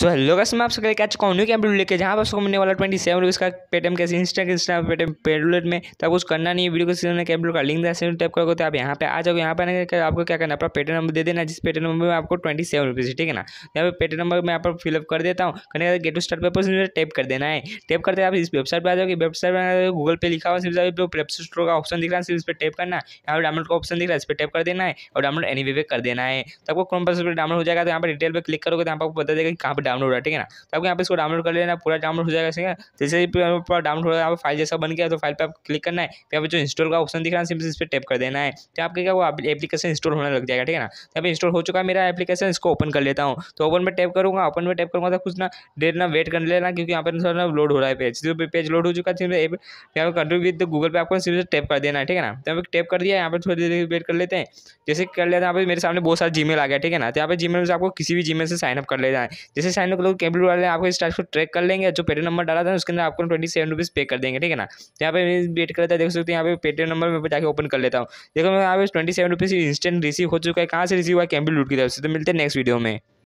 so hello कैसे मैं आप सबके चुका हूँ न्यू लेके जहाँ पर आपको मिलने वाला ट्वेंटी सेवन रुपीज़ का पेटीएम कैसे इंस्टा इंस्टा पेटम पेडलेट में तो आपको कुछ करना नहीं है वीडियो को मैंने कैम्पलेट का लिंक दिया टाइप करोगे तो आप यहाँ पे आ जाओगे यहाँ पर आने आपको क्या करना अपना पेटीएम नंबर दे देना जिस पेटीएम नंबर में आपको ट्वेंटी सेवन रुपीज़ ठीक है ना यहाँ पर पेटीएम नंबर मैं आप फिलअप कर देता हूँ करने के बाद get to start paper type कर देना है टाइप करते आप इस वेबसाइट पर आ जाओगे वेबसाइट पर गूगल पे लिखा हुआ सिर्फ प्लेप स्टोर का ऑप्शन दिख रहा है सिर्फ इस पर टाइप करना यहाँ पर डाउनलोड का ऑप्शन दिख रहा है इस पर टाइप कर देना है और डाउनलोड एनी वे कर देना है तो आपको कौन पर डाउनलोड हो जाएगा तो यहाँ पर डिटेल पर क्लिक करोगे तो यहाँ पर पता देगा कि कहाँ पर डाउनलोड है ठीक है ना तो आपको यहाँ पे इसको डाउनलोड कर लेना पूरा डाउनलोड हो जाएगा ठीक है तो जैसे ही पूरा डाउनलोड हो जाएगा फाइल जैसा बन गया तो फाइल पर आप क्लिक करना है फिर यहाँ पे जो इंस्टॉल का ऑप्शन दिख रहा है सिंपल इस पर टैप कर देना है तो आपके क्या वो एप्लीकेशन इंस्टॉल होने लग जाएगा ठीक है ना तो यहाँ पे इंस्टॉल हो चुका है मेरा एप्लीकेशन इसको ओपन कर लेता हूँ तो ओपन में टैप करूँगा ओपन में टैप करूँगा तो कुछ ना देर ना वेट कर लेना क्योंकि यहाँ पर थोड़ा लोड हो रहा है पेज जो पेज लोड हो चुका है यहाँ पर कंट्री विद गूगल पे आपको सिर्फ टैप कर देना है ठीक है ना तो यहाँ पे टैप कर दिया यहाँ पर थोड़ी देर वेट कर लेते हैं जैसे कर लेते हैं यहाँ पर मेरे सामने बहुत सारा जी आ गया ठीक है ना तो यहाँ पर जी से आपको किसी भी जी से साइनअप कर लेना है जैसे साइन लोग केबल वाले आपको इस टाइप को ट्रैक कर लेंगे जो पेटीएम नंबर डाला था उसके अंदर आपको ट्वेंटी सेवन रुपीज़ पे कर देंगे ठीक है ना यहाँ पे वेट करता है देख सकते हैं यहाँ पे पेटीएम नंबर में जाकर ओपन कर लेता हूँ देखो मैं यहाँ पे twenty seven rupees instant receive हो चुका है कहाँ से रिसीव हुआ है लूट की तरफ से तो मिलते हैं नेक्स्ट वीडियो में